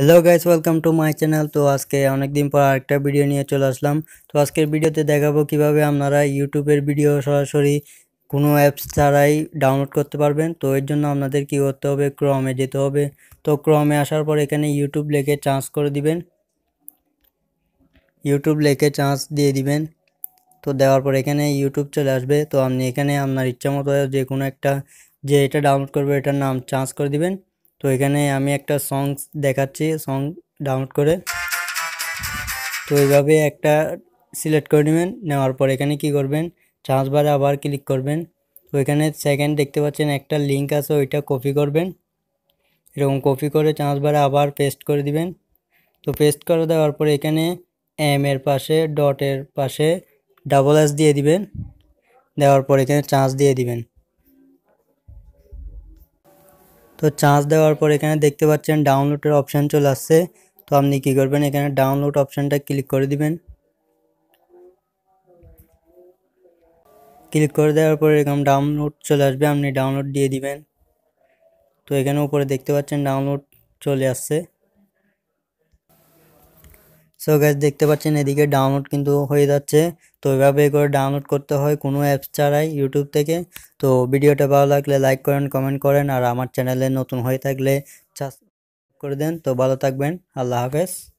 hello guys welcome to my channel তো আজকে অনেক দিন পর আরেকটা ভিডিও নিয়ে চলে আসলাম তো আজকের ভিডিওতে দেখাবো কিভাবে আপনারা ইউটিউবের ভিডিও সরাসরি কোনো অ্যাপস ছাড়াই ডাউনলোড করতে পারবেন তো এর জন্য আপনাদের কী করতে হবে ক্রমে যেতে হবে তো ক্রমে আসার পর এখানে ইউটিউব লেখে চান্স করে দিবেন ইউটিউব লেখে চান্স দিয়ে দিবেন তো দেওয়ার পর এখানে ইউটিউব চলে আসবে তো আপনি এখানে আপনার ইচ্ছা মতো যে কোনো একটা যে এটা ডাউনলোড করবে এটার নাম চান্স করে দিবেন তো এখানে আমি একটা সং দেখাচ্ছি সং ডাউনলোড করে তো এইভাবে একটা সিলেক্ট করে নেবেন নেওয়ার পর এখানে কি করবেন চার্জবারে আবার ক্লিক করবেন তো এখানে সেকেন্ড দেখতে পাচ্ছেন একটা লিঙ্ক আছে ওইটা কপি করবেন এরকম কপি করে চার্জবারে আবার পেস্ট করে দিবেন তো পেস্ট করে দেওয়ার পর এখানে এম এর পাশে ডটের পাশে ডাবল এস দিয়ে দিবেন দেওয়ার পর এখানে চার্জ দিয়ে দিবেন তো চার্জ দেওয়ার পর এখানে দেখতে পাচ্ছেন ডাউনলোডের অপশান চলে আসছে তো আপনি কি করবেন এখানে ডাউনলোড অপশানটা ক্লিক করে দিবেন ক্লিক করে দেওয়ার পর এরকম ডাউনলোড চলে আসবে আপনি ডাউনলোড দিয়ে দিবেন তো এখানে উপরে দেখতে পাচ্ছেন ডাউনলোড চলে আসছে সো গ্যাস দেখতে পাচ্ছেন এদিকে ডাউনলোড কিন্তু হয়ে যাচ্ছে তো এভাবে করে ডাউনলোড করতে হয় কোনো অ্যাপস ছাড়াই ইউটিউব থেকে তো ভিডিওটা ভালো লাগলে লাইক করেন কমেন্ট করেন আর আমার চ্যানেলে নতুন হয়ে থাকলে সাবস্ক্রাইব করে দেন তো ভালো থাকবেন আল্লাহ হাফেজ